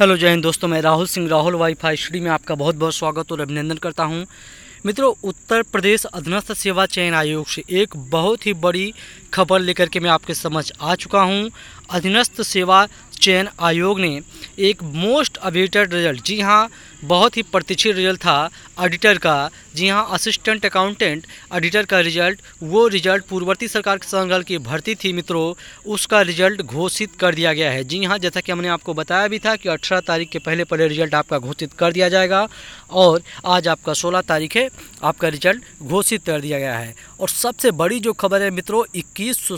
hello जय हिंद दोस्तों मैं राहुल सिंह राहुल वाईफाई श्री में आपका बहुत बहुत स्वागत और अभिनंदन करता हूं मित्रों उत्तर प्रदेश अधीनस्थ सेवा चयन आयोग से एक बहुत ही बड़ी खबर लेकर के मैं आपके समझ आ चुका हूं अधीनस्थ सेवा चयन आयोग ने एक मोस्ट अवेटेड रिजल्ट जी हाँ बहुत ही प्रतीक्षित रिजल्ट था ऑडिटर का जी हाँ असिस्टेंट अकाउंटेंट ऑडिटर का रिजल्ट वो रिजल्ट पूर्ववर्ती सरकार के संघल की भर्ती थी मित्रों उसका रिजल्ट घोषित कर दिया गया है जी हाँ जैसा कि हमने आपको बताया भी था कि 18 तारीख के पहले पहले रिजल्ट आपका घोषित कर दिया जाएगा और आज आपका सोलह तारीख है आपका रिजल्ट घोषित कर दिया गया है और सबसे बड़ी जो खबर है मित्रों इक्कीस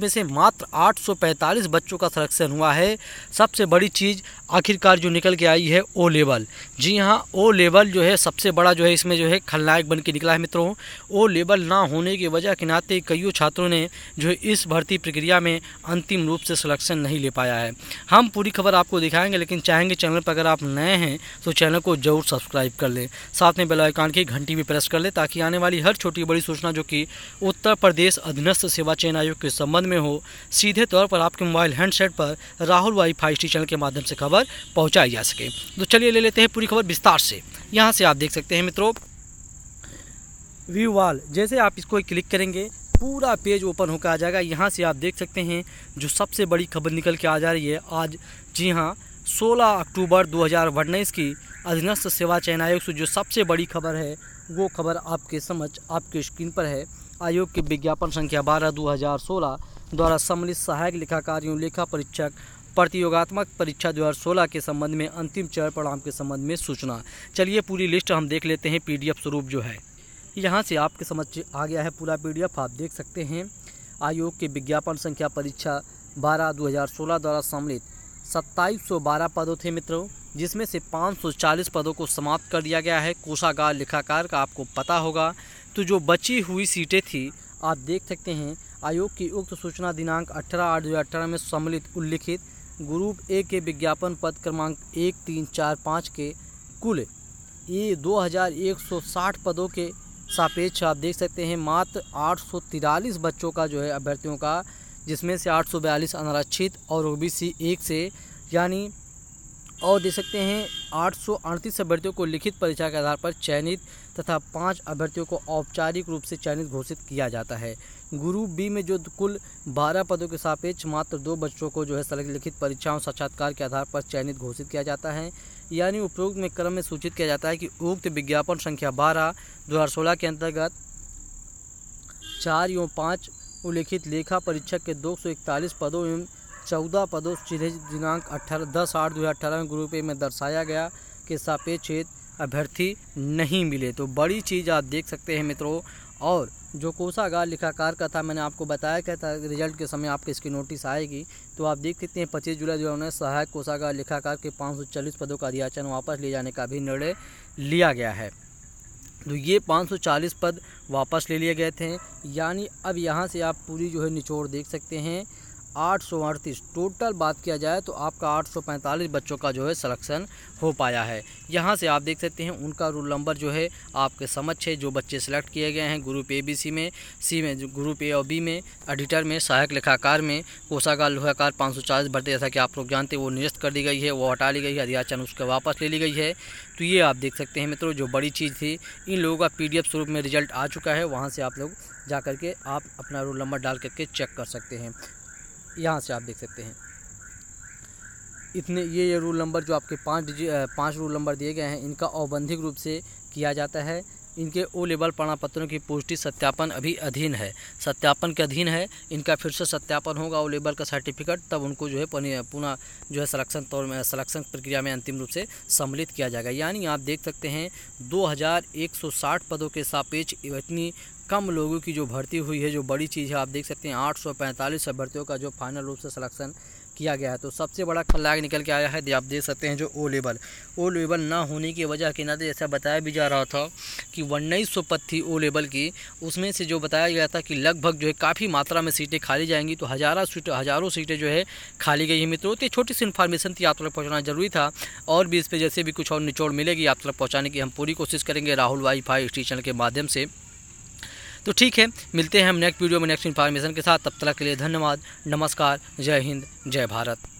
में से मात्र आठ बच्चों का सलेक्शन हुआ है सबसे बड़ी चीज़ आखिरकार जो निकल के आई है ओ लेवल जी हाँ ओ लेवल जो है सबसे बड़ा जो है इसमें जो है खलनायक बन के निकला है मित्रों ओ लेवल ना होने की वजह के नाते कईयों छात्रों ने जो है इस भर्ती प्रक्रिया में अंतिम रूप से सिलेक्शन नहीं ले पाया है हम पूरी खबर आपको दिखाएंगे लेकिन चाहेंगे चैनल पर अगर आप नए हैं तो चैनल को जरूर सब्सक्राइब कर लें साथ में बेलाइकान की घंटी भी प्रेस कर लें ताकि आने वाली हर छोटी बड़ी सूचना जो कि उत्तर प्रदेश अधीनस्थ सेवा चयन आयोग के संबंध में हो सीधे तौर पर आपके मोबाइल हैंडसेट पर राहुल वाई वाईफाई स्टेशन के माध्यम से खबर पहुँचाई जा सके तो चलिए ले लेते हैं पूरी खबर विस्तार से यहाँ से आप देख सकते हैं मित्रों व्यू वाल जैसे आप इसको क्लिक करेंगे पूरा पेज ओपन होकर आ जाएगा यहाँ से आप देख सकते हैं जो सबसे बड़ी खबर निकल के आ जा रही है आज जी हाँ 16 अक्टूबर दो की अधीनस्थ सेवा चयन आयोग से जो सबसे बड़ी खबर है वो खबर आपके समझ आपके स्क्रीन पर है आयोग के विज्ञापन संख्या 12 2016 द्वारा सम्मिलित सहायक लेखा कार्यों लेखा परीक्षक प्रतियोगात्मक परीक्षा दो सोलह के संबंध में अंतिम चरण परिणाम के संबंध में सूचना चलिए पूरी लिस्ट हम देख लेते हैं पीडीएफ स्वरूप जो है यहाँ से आपके समझ आ गया है पूरा पीडीएफ आप देख सकते हैं आयोग के विज्ञापन संख्या परीक्षा बारह दो द्वारा सम्मिलित सत्ताईस सौ बारह पदों थे मित्रों जिसमें से 540 पदों को समाप्त कर दिया गया है कोषागार लिखाकार का आपको पता होगा तो जो बची हुई सीटें थी आप देख सकते हैं आयोग की उक्त सूचना दिनांक अठारह आठ दो में सम्मिलित उल्लिखित ग्रुप ए के विज्ञापन पद क्रमांक एक तीन चार पाँच के कुल ये साठ पदों के सापेक्ष आप देख सकते हैं मात्र आठ सौ तिरालीस बच्चों का जो है अभ्यर्थियों का जिसमें से आठ सौ बयालीस अनारक्षित और ओ बी सी एक से यानी और देख सकते हैं आठ सौ अड़तीस अभ्यर्थियों को लिखित परीक्षा के आधार पर चयनित तथा पाँच अभ्यर्थियों को औपचारिक रूप से चयनित घोषित किया जाता है ग्रुप बी में जो कुल बारह पदों के सापेक्ष मात्र दो बच्चों को जो है लिखित परीक्षाओं साक्षात्कार के आधार पर चयनित घोषित किया जाता है यानी उपयोग में क्रम में सूचित किया जाता है कि उक्त विज्ञापन संख्या बारह दो के अंतर्गत चार एवं पाँच उल्लिखित लेखा परीक्षक के इकतालीस पदों एवं चौदह पदों चिन्ह दिनांक अठारह दस आठ दो हज़ार अठारह में ग्रुप ए में दर्शाया गया के सापेक्ष अभ्यर्थी नहीं मिले तो बड़ी चीज़ आप देख सकते हैं मित्रों और जो कोषागार लिखाकार का था मैंने आपको बताया क्या था रिजल्ट के समय आपके इसकी नोटिस आएगी तो आप देख सकते हैं पच्चीस जुलाई दो हज़ार सहायक कोषागार लिखाकार के पाँच पदों का अध्याचन वापस ले जाने का भी निर्णय लिया गया है तो ये 540 पद वापस ले लिए गए थे यानी अब यहाँ से आप पूरी जो है निचोड़ देख सकते हैं आठ सौ अड़तीस टोटल बात किया जाए तो आपका आठ सौ पैंतालीस बच्चों का जो है सलेक्शन हो पाया है यहाँ से आप देख सकते हैं उनका रोल नंबर जो है आपके समक्ष है जो बच्चे सेलेक्ट किए गए हैं ग्रुप ए बी सी में सी में ग्रुप ए और बी में एडिटर में सहायक लेखाकार में कोषागार लोहाकार पाँच सौ चालीस भर्ती जैसा कि आप लोग जानते हैं वो निरस्त कर दी गई है वो हटा ली गई है अधियाचन उसके वापस ले ली गई है तो ये आप देख सकते हैं मित्रों जो बड़ी चीज़ थी इन लोगों का पी स्वरूप में रिजल्ट आ चुका है वहाँ से आप लोग जा करके आप अपना रोल नंबर डाल करके चेक कर सकते हैं यहाँ से आप देख सकते हैं इतने ये ये रूल नंबर जो आपके पाँच डिजिट पाँच रूल नंबर दिए गए हैं इनका औबंधिक रूप से किया जाता है इनके ओ लेवल प्रमाण पत्रों की पुष्टि सत्यापन अभी अधीन है सत्यापन के अधीन है इनका फिर से सत्यापन होगा ओ लेवल का सर्टिफिकेट तब उनको जो है पुनः जो है सलेक्शन तौर में सलेक्शन प्रक्रिया में अंतिम रूप से सम्मिलित किया जाएगा यानी आप देख सकते हैं 2160 पदों के सापेक्ष इतनी कम लोगों की जो भर्ती हुई है जो बड़ी चीज़ है आप देख सकते हैं आठ अभ्यर्थियों का जो फाइनल रूप से सलेक्शन किया गया है तो सबसे बड़ा खलाक निकल के आया है आप देख सकते हैं जो ओ लेवल ओ लेवल ना होने की वजह के नाते जैसा बताया भी जा रहा था कि उन्नीस सौ पद थी ओ लेवल की उसमें से जो बताया गया था कि लगभग जो है काफ़ी मात्रा में सीटें खाली जाएंगी तो हज़ारा सीट हज़ारों सीटें जो है खाली गई हैं मित्रों तो छोटी सी इन्फॉर्मेशन थी आप तक पहुँचाना जरूरी था और भी इस पर जैसे भी कुछ और निचोड़ मिलेगी आप तक पहुँचाने की हम पूरी कोशिश करेंगे राहुल वाई फाई स्टेशन के माध्यम से तो ठीक है मिलते हैं हम नेक्स्ट वीडियो में नेक्स्ट इन्फॉर्मेशन के साथ तब तक के लिए धन्यवाद नमस्कार जय हिंद जय भारत